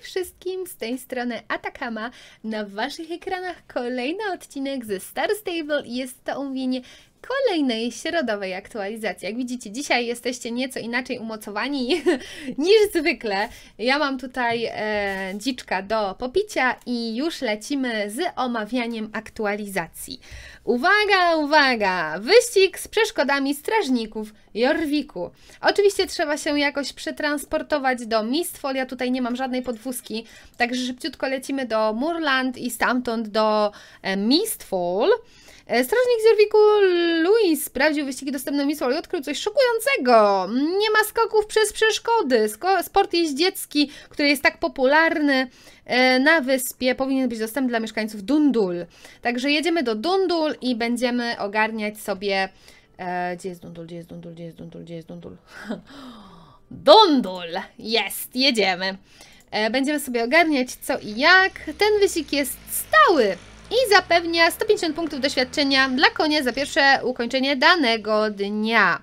wszystkim, z tej strony Atakama. Na waszych ekranach kolejny odcinek ze Star Stable i jest to omówienie kolejnej środowej aktualizacji. Jak widzicie, dzisiaj jesteście nieco inaczej umocowani niż zwykle. Ja mam tutaj e, dziczka do popicia i już lecimy z omawianiem aktualizacji. Uwaga, uwaga! Wyścig z przeszkodami strażników Jorwiku. Oczywiście trzeba się jakoś przetransportować do Mistfol, ja tutaj nie mam żadnej podwózki, także szybciutko lecimy do Murland i stamtąd do e, Mistfol. E, strażnik z Jorwiku Louis sprawdził wyścigi dostępne Misol i odkrył coś szokującego. Nie ma skoków przez przeszkody. Sport jeździecki, który jest tak popularny e, na wyspie, powinien być dostępny dla mieszkańców Dundul. Także jedziemy do Dundul i będziemy ogarniać sobie E, gdzie jest Dundul, gdzie jest Dundul, gdzie jest Dundul, gdzie jest Dundul? Dundul! Jest, jedziemy. E, będziemy sobie ogarniać co i jak. Ten wysik jest stały i zapewnia 150 punktów doświadczenia dla konia za pierwsze ukończenie danego dnia.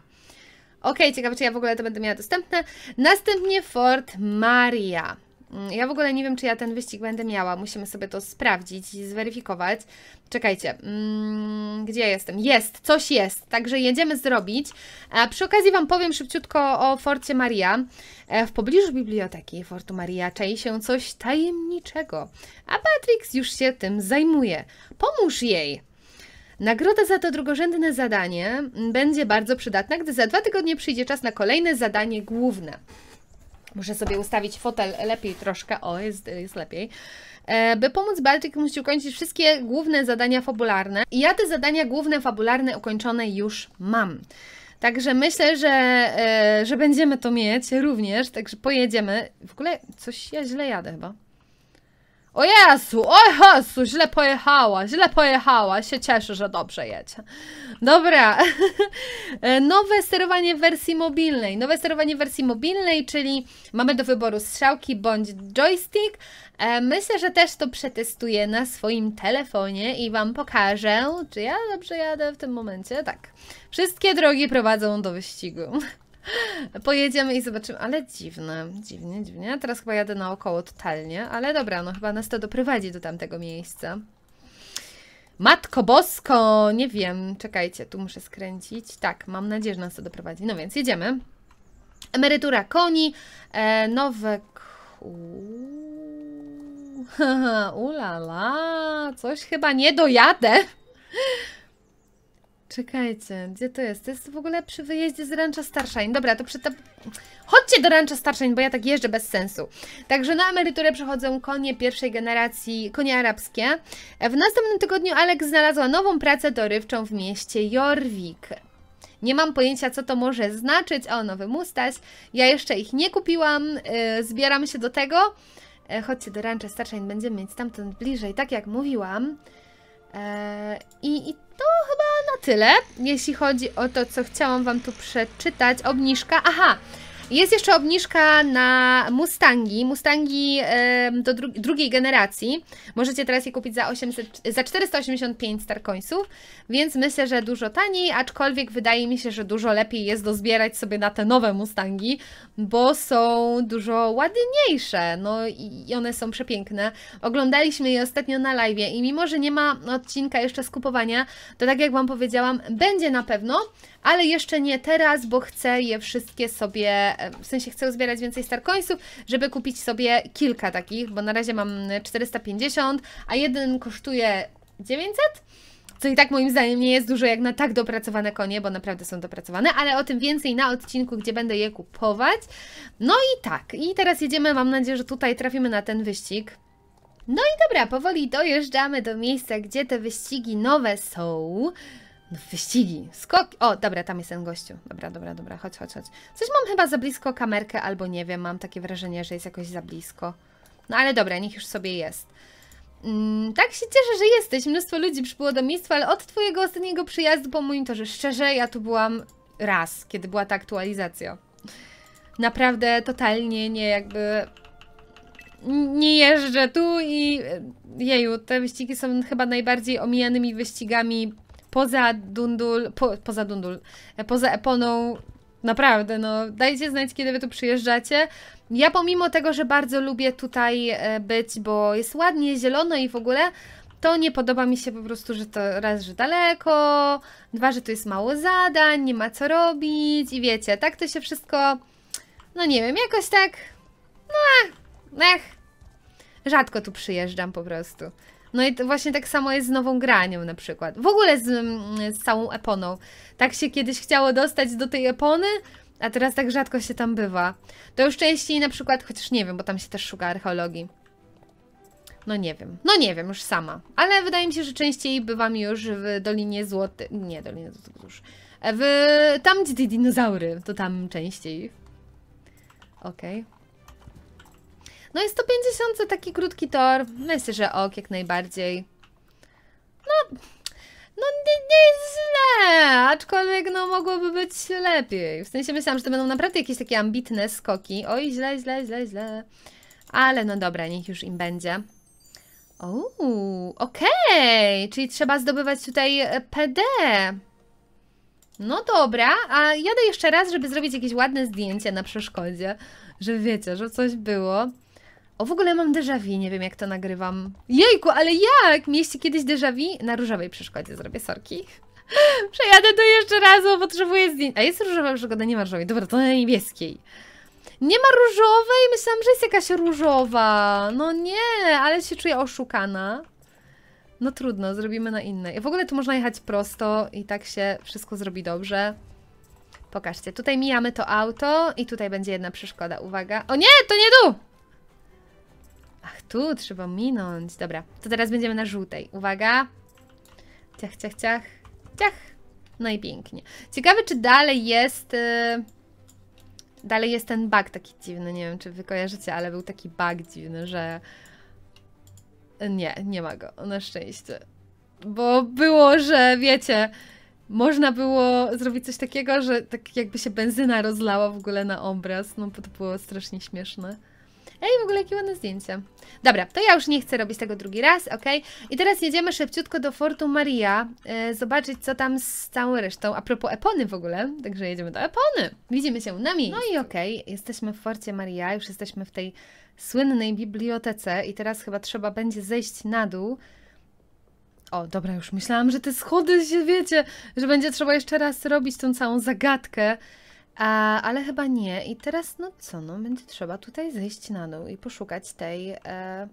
Ok, ciekawe czy ja w ogóle to będę miała dostępne. Następnie Fort Maria. Mm, ja w ogóle nie wiem, czy ja ten wyścig będę miała. Musimy sobie to sprawdzić i zweryfikować. Czekajcie, mm, gdzie ja jestem? Jest, coś jest, także jedziemy zrobić. A przy okazji Wam powiem szybciutko o Forcie Maria. E, w pobliżu biblioteki Fortu Maria czai się coś tajemniczego, a Patrix już się tym zajmuje. Pomóż jej! Nagroda za to drugorzędne zadanie mm, będzie bardzo przydatna, gdy za dwa tygodnie przyjdzie czas na kolejne zadanie główne. Muszę sobie ustawić fotel lepiej troszkę. O, jest, jest lepiej. E, by pomóc Baltic musi ukończyć wszystkie główne zadania fabularne. I ja te zadania główne fabularne ukończone już mam. Także myślę, że, e, że będziemy to mieć również, także pojedziemy. W ogóle coś ja źle jadę chyba. O Jezu, o Jezu, źle pojechała, źle pojechała, się cieszę, że dobrze jedzie. Dobra, nowe sterowanie wersji mobilnej, nowe sterowanie wersji mobilnej, czyli mamy do wyboru strzałki bądź joystick. E, myślę, że też to przetestuję na swoim telefonie i Wam pokażę, czy ja dobrze jadę w tym momencie. Tak, wszystkie drogi prowadzą do wyścigu. Pojedziemy i zobaczymy, ale dziwne, dziwnie, dziwnie. Teraz chyba jadę naokoło totalnie, ale dobra, no chyba nas to doprowadzi do tamtego miejsca. Matko Bosko, nie wiem, czekajcie, tu muszę skręcić. Tak, mam nadzieję, że nas to doprowadzi. No więc jedziemy. Emerytura koni, e, nowe Ulala, coś chyba nie dojadę. Czekajcie, gdzie to jest? To jest w ogóle przy wyjeździe z Rancha Starshine. Dobra, to przy... Ta... Chodźcie do Rancha Starshine, bo ja tak jeżdżę bez sensu. Także na emeryturę przychodzą konie pierwszej generacji, konie arabskie. W następnym tygodniu Alex znalazła nową pracę dorywczą w mieście Jorvik. Nie mam pojęcia, co to może znaczyć. O, nowy Mustas. Ja jeszcze ich nie kupiłam. Zbieramy zbieram się do tego. E, chodźcie do Rancha Starshine, będziemy mieć tamten bliżej, tak jak mówiłam. E, I, i to chyba na tyle, jeśli chodzi o to, co chciałam Wam tu przeczytać. Obniżka, aha, jest jeszcze obniżka na Mustangi. Mustangi do dru drugiej generacji. Możecie teraz je kupić za, 800, za 485 starkońców, więc myślę, że dużo taniej, aczkolwiek wydaje mi się, że dużo lepiej jest dozbierać sobie na te nowe Mustangi, bo są dużo ładniejsze. No i one są przepiękne. Oglądaliśmy je ostatnio na live i mimo, że nie ma odcinka jeszcze skupowania, to tak jak Wam powiedziałam, będzie na pewno ale jeszcze nie teraz, bo chcę je wszystkie sobie, w sensie chcę uzbierać więcej starkońców, żeby kupić sobie kilka takich, bo na razie mam 450, a jeden kosztuje 900? co i tak moim zdaniem nie jest dużo jak na tak dopracowane konie, bo naprawdę są dopracowane, ale o tym więcej na odcinku, gdzie będę je kupować. No i tak, i teraz jedziemy, mam nadzieję, że tutaj trafimy na ten wyścig. No i dobra, powoli dojeżdżamy do miejsca, gdzie te wyścigi nowe są. No wyścigi, skok. O, dobra, tam jest ten gościu. Dobra, dobra, dobra, chodź, chodź, chodź. Coś mam chyba za blisko kamerkę, albo nie wiem, mam takie wrażenie, że jest jakoś za blisko. No ale dobra, niech już sobie jest. Mm, tak się cieszę, że jesteś. Mnóstwo ludzi przybyło do miejsca, ale od Twojego ostatniego przyjazdu po moim torze. szczerze, ja tu byłam raz, kiedy była ta aktualizacja. Naprawdę totalnie nie jakby... Nie jeżdżę tu i e, jeju, te wyścigi są chyba najbardziej omijanymi wyścigami poza Dundul, po, poza Dundul, e, poza Eponą, naprawdę, no dajcie znać, kiedy wy tu przyjeżdżacie. Ja pomimo tego, że bardzo lubię tutaj e, być, bo jest ładnie, zielono i w ogóle, to nie podoba mi się po prostu, że to raz, że daleko, dwa, że tu jest mało zadań, nie ma co robić i wiecie, tak to się wszystko, no nie wiem, jakoś tak, no, ech, rzadko tu przyjeżdżam po prostu. No i właśnie tak samo jest z nową granią na przykład. W ogóle z, mm, z całą eponą. Tak się kiedyś chciało dostać do tej epony, a teraz tak rzadko się tam bywa. To już częściej na przykład, chociaż nie wiem, bo tam się też szuka archeologii. No nie wiem. No nie wiem, już sama. Ale wydaje mi się, że częściej bywam już w Dolinie Złotych... Nie, Dolinie złoty już. W... Tam, gdzie dinozaury, to tam częściej. Okej. Okay. No i 150 taki krótki tor, myślę, że ok, jak najbardziej. No, no nie, nie jest źle, aczkolwiek no mogłoby być lepiej. W sensie myślałam, że to będą naprawdę jakieś takie ambitne skoki. Oj, źle, źle, źle, źle. Ale no dobra, niech już im będzie. O, okej, okay. czyli trzeba zdobywać tutaj e, PD. No dobra, a jadę jeszcze raz, żeby zrobić jakieś ładne zdjęcie na przeszkodzie, że wiecie, że coś było. O, w ogóle mam déjà vu, nie wiem jak to nagrywam. Jejku, ale jak? Mieście kiedyś déjà vu? Na różowej przeszkodzie zrobię sorki. Przejadę tu jeszcze raz, bo potrzebuję zdjęć. A jest różowa przeszkoda, nie ma różowej. Dobra, to na niebieskiej. Nie ma różowej? Myślałam, że jest jakaś różowa. No nie, ale się czuję oszukana. No trudno, zrobimy na innej. W ogóle tu można jechać prosto i tak się wszystko zrobi dobrze. Pokażcie, tutaj mijamy to auto i tutaj będzie jedna przeszkoda. Uwaga. O nie, to nie tu! Ach, tu trzeba minąć. Dobra, to teraz będziemy na żółtej. Uwaga. Ciach, ciach, ciach. Ciach. No i pięknie. Ciekawe, czy dalej jest... Yy... Dalej jest ten bug taki dziwny, nie wiem czy wy kojarzycie, ale był taki bug dziwny, że... Nie, nie ma go, na szczęście. Bo było, że wiecie, można było zrobić coś takiego, że tak jakby się benzyna rozlała w ogóle na obraz, no bo to było strasznie śmieszne. Ej, w ogóle jakie ładne zdjęcia. Dobra, to ja już nie chcę robić tego drugi raz, ok? I teraz jedziemy szybciutko do Fortu Maria, e, zobaczyć co tam z całą resztą. A propos Epony w ogóle, także jedziemy do Epony. Widzimy się na miejscu. No i okej, okay, jesteśmy w Forcie Maria, już jesteśmy w tej słynnej bibliotece i teraz chyba trzeba będzie zejść na dół. O, dobra, już myślałam, że te schody się, wiecie, że będzie trzeba jeszcze raz robić tą całą zagadkę. A, ale chyba nie. I teraz, no co, no będzie trzeba tutaj zejść na dół i poszukać tej... E...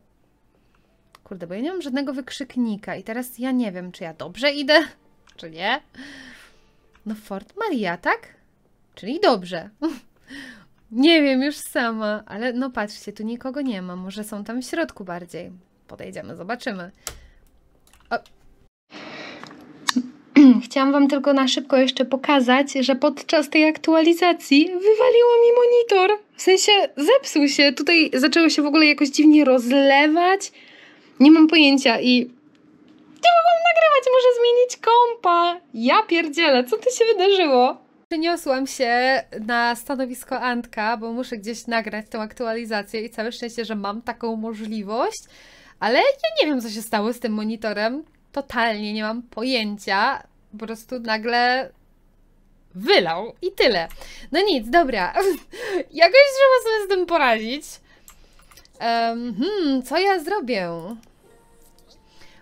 Kurde, bo ja nie mam żadnego wykrzyknika i teraz ja nie wiem, czy ja dobrze idę, czy nie. No Fort Maria, tak? Czyli dobrze. nie wiem już sama, ale no patrzcie, tu nikogo nie ma. Może są tam w środku bardziej. Podejdziemy, zobaczymy. Chciałam Wam tylko na szybko jeszcze pokazać, że podczas tej aktualizacji wywaliło mi monitor. W sensie zepsuł się. Tutaj zaczęło się w ogóle jakoś dziwnie rozlewać. Nie mam pojęcia i nie mogłam nagrywać, muszę zmienić kompa. Ja pierdzielę, co tu się wydarzyło? Przeniosłam się na stanowisko Antka, bo muszę gdzieś nagrać tą aktualizację i całe szczęście, że mam taką możliwość, ale ja nie wiem, co się stało z tym monitorem. Totalnie nie mam pojęcia po prostu nagle wylał i tyle. No nic, dobra. Jakoś trzeba sobie z tym poradzić. Um, hmm, co ja zrobię?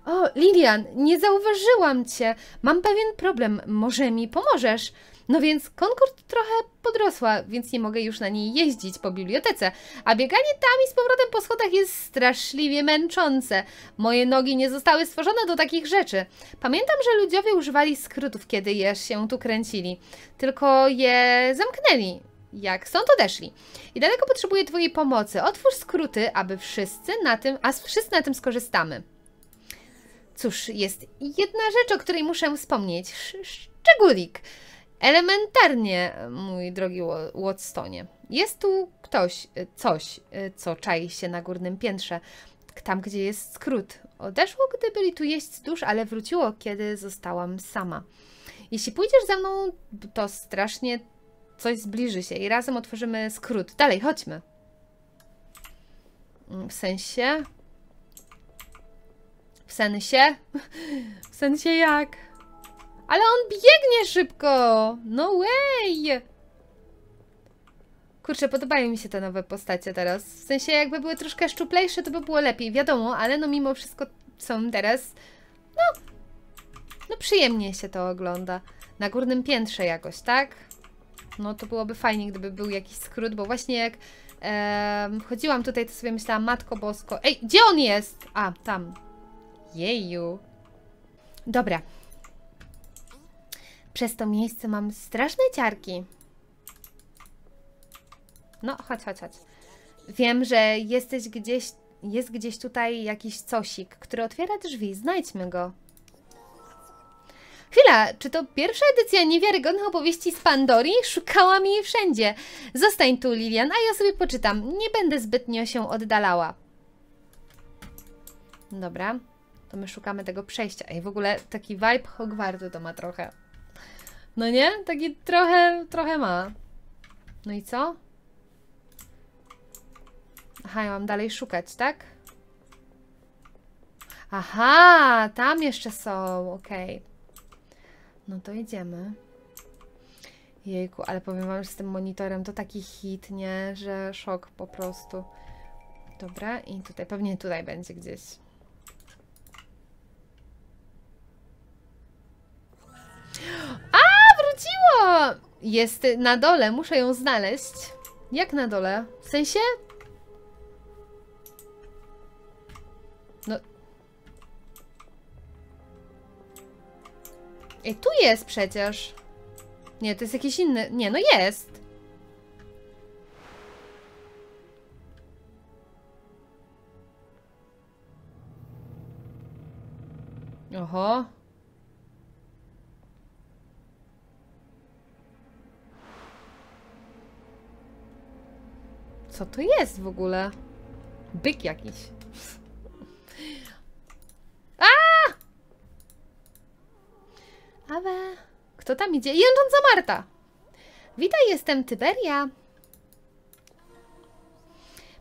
O, Lilian, nie zauważyłam cię. Mam pewien problem. Może mi pomożesz? No więc Concord trochę podrosła, więc nie mogę już na niej jeździć po bibliotece, a bieganie tam i z powrotem po schodach jest straszliwie męczące. Moje nogi nie zostały stworzone do takich rzeczy. Pamiętam, że ludziowie używali skrótów, kiedy jeż się tu kręcili, tylko je zamknęli. Jak to odeszli. I daleko potrzebuję Twojej pomocy. Otwórz skróty, aby wszyscy na tym, a wszyscy na tym skorzystamy. Cóż, jest jedna rzecz, o której muszę wspomnieć. Sz szczególik. Elementarnie, mój drogi Watsonie. Jest tu ktoś, coś, co czai się na górnym piętrze, tam gdzie jest skrót. Odeszło, gdy byli tu jeść dusz, ale wróciło, kiedy zostałam sama. Jeśli pójdziesz za mną, to strasznie coś zbliży się i razem otworzymy skrót. Dalej, chodźmy. Mm, w sensie... W sensie? W sensie jak? Ale on biegnie szybko! No way! Kurczę, podobają mi się te nowe postacie teraz. W sensie jakby były troszkę szczuplejsze, to by było lepiej, wiadomo, ale no mimo wszystko są teraz... No... No przyjemnie się to ogląda. Na górnym piętrze jakoś, tak? No to byłoby fajnie, gdyby był jakiś skrót, bo właśnie jak em, chodziłam tutaj, to sobie myślałam, Matko Bosko... Ej, gdzie on jest? A, tam. Jeju. Dobra, przez to miejsce mam straszne ciarki. No, chodź, chodź, chodź. Wiem, że jesteś gdzieś, jest gdzieś tutaj jakiś cosik, który otwiera drzwi. Znajdźmy go. Chwila, czy to pierwsza edycja niewiarygodnych opowieści z Pandori? Szukałam jej wszędzie. Zostań tu, Lilian, a ja sobie poczytam. Nie będę zbytnio się oddalała. Dobra, to my szukamy tego przejścia. Ej, w ogóle taki vibe Hogwartu to ma trochę. No nie? Taki trochę, trochę ma. No i co? Aha, ja mam dalej szukać, tak? Aha, tam jeszcze są, okej. Okay. No to idziemy. Jejku, ale powiem wam, że z tym monitorem to taki hit, nie? Że szok po prostu. Dobra, i tutaj, pewnie tutaj będzie gdzieś. Jest na dole, muszę ją znaleźć. Jak na dole? W sensie? No. Ej, tu jest przecież. Nie, to jest jakiś inny. Nie, no jest. Oho. Co to jest w ogóle? Byk jakiś. A! Awe. Kto tam idzie? Jędrząca Marta. Witaj, jestem Tyberia.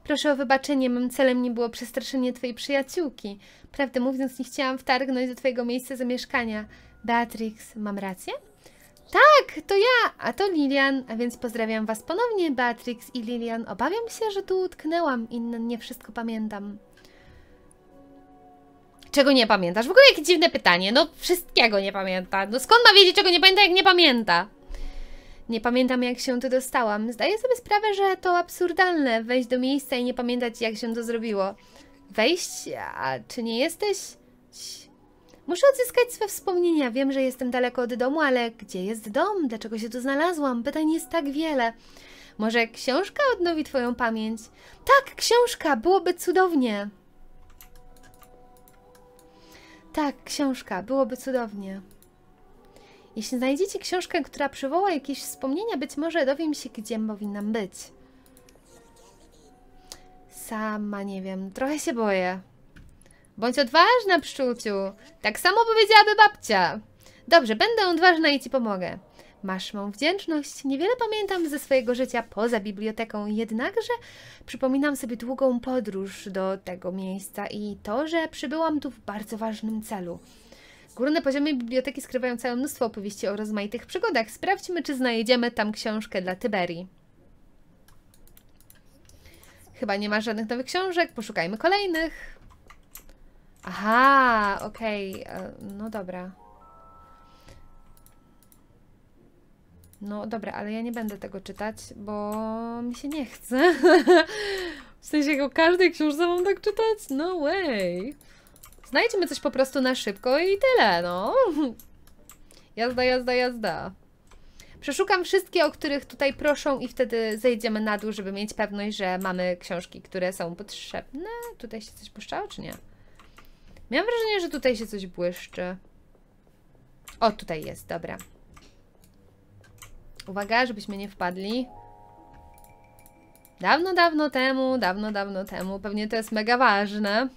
Proszę o wybaczenie, mym celem nie było przestraszenie twojej przyjaciółki. Prawdę mówiąc, nie chciałam wtargnąć do twojego miejsca zamieszkania. Beatrix, mam rację? Tak, to ja, a to Lilian, a więc pozdrawiam Was ponownie, Beatrix i Lilian. Obawiam się, że tu utknęłam i nie wszystko pamiętam. Czego nie pamiętasz? W ogóle jakie dziwne pytanie. No, wszystkiego nie pamięta. No, skąd ma wiedzieć, czego nie pamięta, jak nie pamięta? Nie pamiętam, jak się tu dostałam. Zdaję sobie sprawę, że to absurdalne wejść do miejsca i nie pamiętać, jak się to zrobiło. Wejść? A czy nie jesteś... Muszę odzyskać swe wspomnienia. Wiem, że jestem daleko od domu, ale gdzie jest dom? Dlaczego się tu znalazłam? Pytań jest tak wiele. Może książka odnowi twoją pamięć? Tak, książka! Byłoby cudownie! Tak, książka. Byłoby cudownie. Jeśli znajdziecie książkę, która przywoła jakieś wspomnienia, być może dowiem się, gdzie powinnam być. Sama nie wiem. Trochę się boję. Bądź odważna, pszczółciu. Tak samo powiedziałaby babcia. Dobrze, będę odważna i ci pomogę. Masz mą wdzięczność. Niewiele pamiętam ze swojego życia poza biblioteką, jednakże przypominam sobie długą podróż do tego miejsca i to, że przybyłam tu w bardzo ważnym celu. Górne poziomy biblioteki skrywają całe mnóstwo opowieści o rozmaitych przygodach. Sprawdźmy, czy znajdziemy tam książkę dla Tyberii. Chyba nie ma żadnych nowych książek, poszukajmy kolejnych. Aha, okej. Okay. E, no dobra. No dobra, ale ja nie będę tego czytać, bo mi się nie chce. w sensie, jak o każdej książce mam tak czytać? No way. Znajdźmy coś po prostu na szybko i tyle, no. jazda, jazda, jazda. Przeszukam wszystkie, o których tutaj proszą i wtedy zejdziemy na dół, żeby mieć pewność, że mamy książki, które są potrzebne. Tutaj się coś puszczało, czy nie? Miałam wrażenie, że tutaj się coś błyszczy. O, tutaj jest, dobra. Uwaga, żebyśmy nie wpadli. Dawno, dawno temu, dawno, dawno temu. Pewnie to jest mega ważne.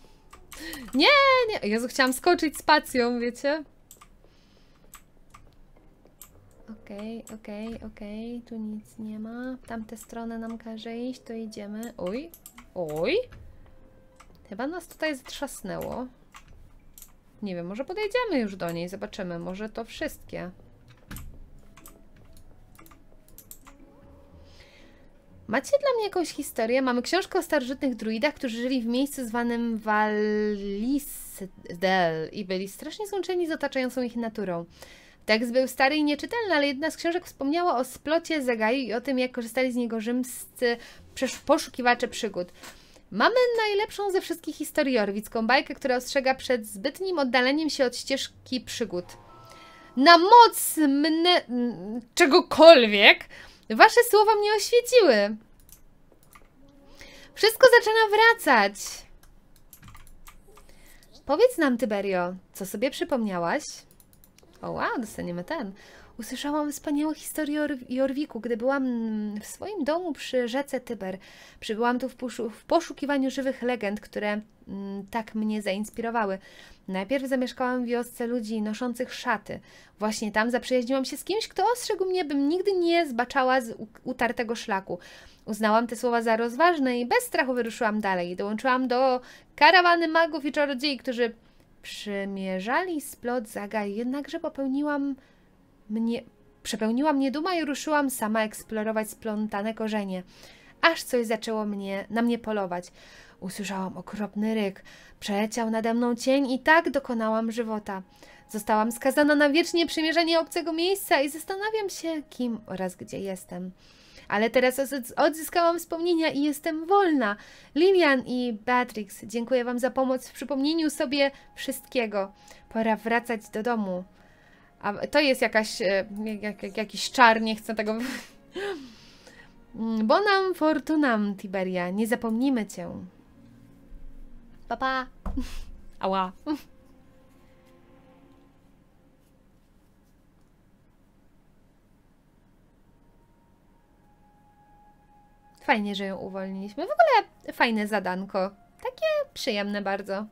Nie, nie. Jezu, chciałam skoczyć spacją, wiecie? Okej, okay, okej, okay, okej. Okay. Tu nic nie ma. Tamte strony nam każe iść, to idziemy. Oj, oj. Chyba nas tutaj zatrzasnęło. Nie wiem, może podejdziemy już do niej, zobaczymy. Może to wszystkie. Macie dla mnie jakąś historię? Mamy książkę o starożytnych druidach, którzy żyli w miejscu zwanym Valisdel i byli strasznie złączeni z otaczającą ich naturą. Tekst był stary i nieczytelny, ale jedna z książek wspomniała o splocie Zagaju i o tym, jak korzystali z niego rzymscy poszukiwacze przygód. Mamy najlepszą ze wszystkich historii orwicką bajkę, która ostrzega przed zbytnim oddaleniem się od ścieżki przygód. Na moc mnie... czegokolwiek wasze słowa mnie oświeciły. Wszystko zaczyna wracać. Powiedz nam, Tyberio, co sobie przypomniałaś? O wow, dostaniemy ten. Usłyszałam wspaniałą historię Jorwiku, gdy byłam w swoim domu przy rzece Tyber. Przybyłam tu w, poszukiwaniu żywych legend, które mm, tak mnie zainspirowały. Najpierw zamieszkałam w wiosce ludzi noszących szaty. Właśnie tam zaprzyjaźniłam się z kimś, kto ostrzegł mnie, bym nigdy nie zbaczała z utartego szlaku. Uznałam te słowa za rozważne i bez strachu wyruszyłam dalej. Dołączyłam do karawany magów i czarodziei, którzy przymierzali splot zagań, jednakże popełniłam mnie, przepełniła mnie duma i ruszyłam sama eksplorować splątane korzenie. Aż coś zaczęło mnie, na mnie polować. Usłyszałam okropny ryk. Przeleciał nade mną cień i tak dokonałam żywota. Zostałam skazana na wiecznie przymierzenie obcego miejsca i zastanawiam się, kim oraz gdzie jestem. Ale teraz odzyskałam wspomnienia i jestem wolna. Lilian i Beatrix, dziękuję Wam za pomoc w przypomnieniu sobie wszystkiego. Pora wracać do domu. A to jest jakaś, e, jak, jak, jakiś czar, nie chcę tego... Mm, bonam fortunam, Tiberia. Nie zapomnimy cię. Papa. Pa. Ała. Fajnie, że ją uwolniliśmy. W ogóle fajne zadanko. Takie przyjemne bardzo.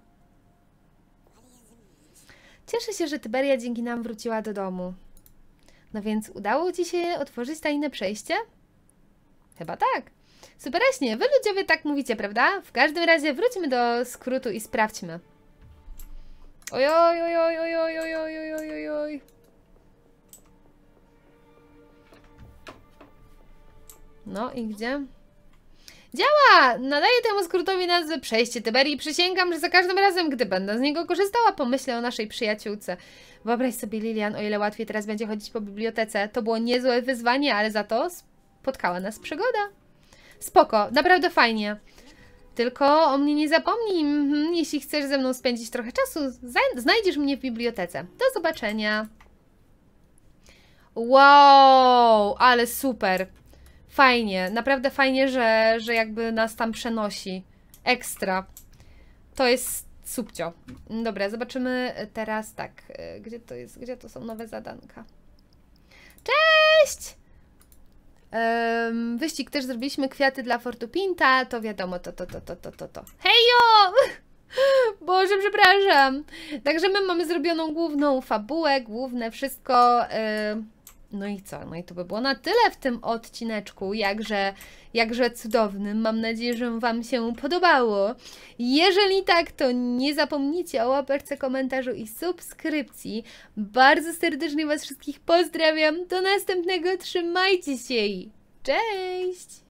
Cieszę się, że Tyberia dzięki nam wróciła do domu. No więc udało Ci się otworzyć tajne przejście? Chyba tak. Superaśnie, Wy ludziowie tak mówicie, prawda? W każdym razie wróćmy do skrótu i sprawdźmy. Ojoj, ojoj, ojoj, ojoj, ojoj, ojoj, ojoj. No i gdzie? Działa! Nadaję temu skrótowi nazwę Przejście Tyberii. Przysięgam, że za każdym razem, gdy będę z niego korzystała, pomyślę o naszej przyjaciółce. Wyobraź sobie, Lilian, o ile łatwiej teraz będzie chodzić po bibliotece. To było niezłe wyzwanie, ale za to spotkała nas przygoda. Spoko, naprawdę fajnie. Tylko o mnie nie zapomnij. Mhm, jeśli chcesz ze mną spędzić trochę czasu, znajdziesz mnie w bibliotece. Do zobaczenia. Wow, ale super. Fajnie, naprawdę fajnie, że, że jakby nas tam przenosi. Ekstra. To jest subcio. Dobra, zobaczymy teraz tak, y, gdzie to jest, gdzie to są nowe zadanka. Cześć! Um, wyścig też zrobiliśmy, kwiaty dla Fortupinta, to wiadomo, to, to, to, to, to, to, to. Hejo! Boże, przepraszam. Także my mamy zrobioną główną fabułę, główne wszystko. Yy no i co? No i to by było na tyle w tym odcineczku, jakże, jakże cudownym. Mam nadzieję, że Wam się podobało. Jeżeli tak, to nie zapomnijcie o łapeczce, komentarzu i subskrypcji. Bardzo serdecznie Was wszystkich pozdrawiam. Do następnego. Trzymajcie się i cześć!